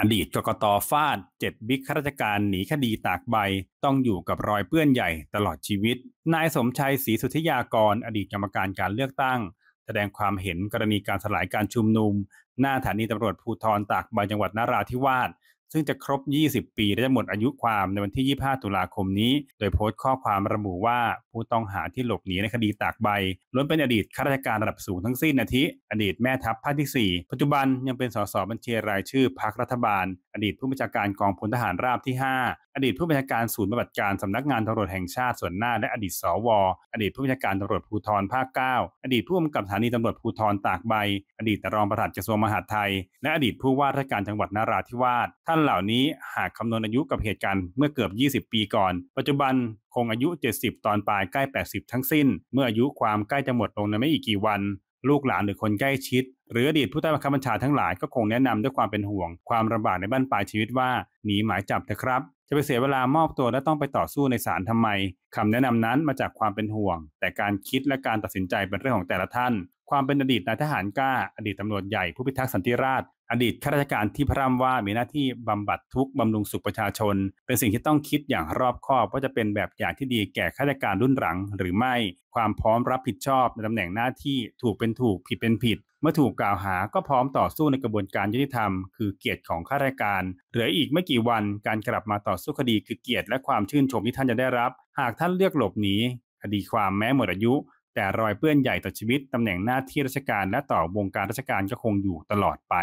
อดีตกกตฟาดเจ็ดบิ๊กข้าราชการหนีคดีตากใบต้องอยู่กับรอยเปื้อนใหญ่ตลอดชีวิต นายสมชัยศรีสุธิยากรอดีตกรรมการการเลือกตั้ง แสดงความเห็นกรณีการสลายการชุมนุม หน้าฐานีตำรวจภูธรตากใบจังหวัดนาราธิวาสซึ่งจะครบ 20 ปีและจะหมดอายุความในวันที่ 25 ตุลาคมนี้ โดยโพสต์ข้อความระบุว่าผู้ต้องหาที่หลบหนีในคดีตากใบ ล้วนเป็นอดีตข้าราชการระดับสูงทั้งสิ้นอาทิ อดีตแม่ทัพภาคที่4ปัจจุบันยังเป็นสสบัญชีรายชื่อพรรครัฐบาล อดีตผู้บัญชาการกองพลทหารราบที่ 5อดีตผู้บัญชาการศูนย์ปฏิบัติการสำนักงานตำรวจแห่งชาติส่วนหน้าและอดีตสว อดีตผู้บัญชาการตำรวจภูธรภาค9อดีตผู้กำกับสถานีตำรวจภูธรตากใบ อดีตรองประธาัดกระทรวงมหาดไทย และอดีตผู้ว่าราชการจังหวัดนาราธิวาสท่านเหล่านี้หากคำนวณอายุกับเหตุการณ์เมื่อเกือบ 20 ปีก่อน ปัจจุบันคงอายุ 70 ตอนปลายใกล้ 80 ทั้งสิ้น เมื่ออายุความใกล้จะหมดลงในไม่อีกกี่วัน ลูกหลานหรือคนใกล้ชิด หรืออดีตผู้ใต้บังคับบัญชาทั้งหลายก็คงแนะนำด้วยความเป็นห่วงความระบาดในบ้านปลายชีวิตว่า หนีหมายจับอะครับจะไปเสียเวลามอบตัวและต้องไปต่อสู้ในศาลทำไม คำแนะนำนั้นมาจากความเป็นห่วง แต่การคิดและการตัดสินใจเป็นเรื่องของแต่ละท่านความเป็นอดีตนายทหารกล้าอดีตตำรวจใหญ่ผู้พิทักษ์สันติราษฎร์อดีตข้าราชการที่พร่ำว่ามีหน้าที่บำบัดทุกข์บำรุงสุขประชาชน เป็นสิ่งที่ต้องคิดอย่างรอบคอบ ว่าจะเป็นแบบอย่างที่ดีแก่ข้าราชการรุ่นหลังหรือไม่ความพร้อมรับผิดชอบในตำแหน่งหน้าที่ถูกเป็นถูกผิดเป็นผิด เมื่อถูกกล่าวหาก็พร้อมต่อสู้ในกระบวนการยุติธรรม คือเกียรติของข้าราชการเหลืออีกไม่กี่วันการกลับมาต่อสู้คดีคือเกียรติ และความชื่นชมที่ท่านจะได้รับ หากท่านเลือกหลบหนีคดีความแม้หมดอายุแต่รอยเปื้อนใหญ่ต่อชีวิตตำแหน่งหน้าที่ราชการและต่อวงการราชการก็คงอยู่ตลอดไป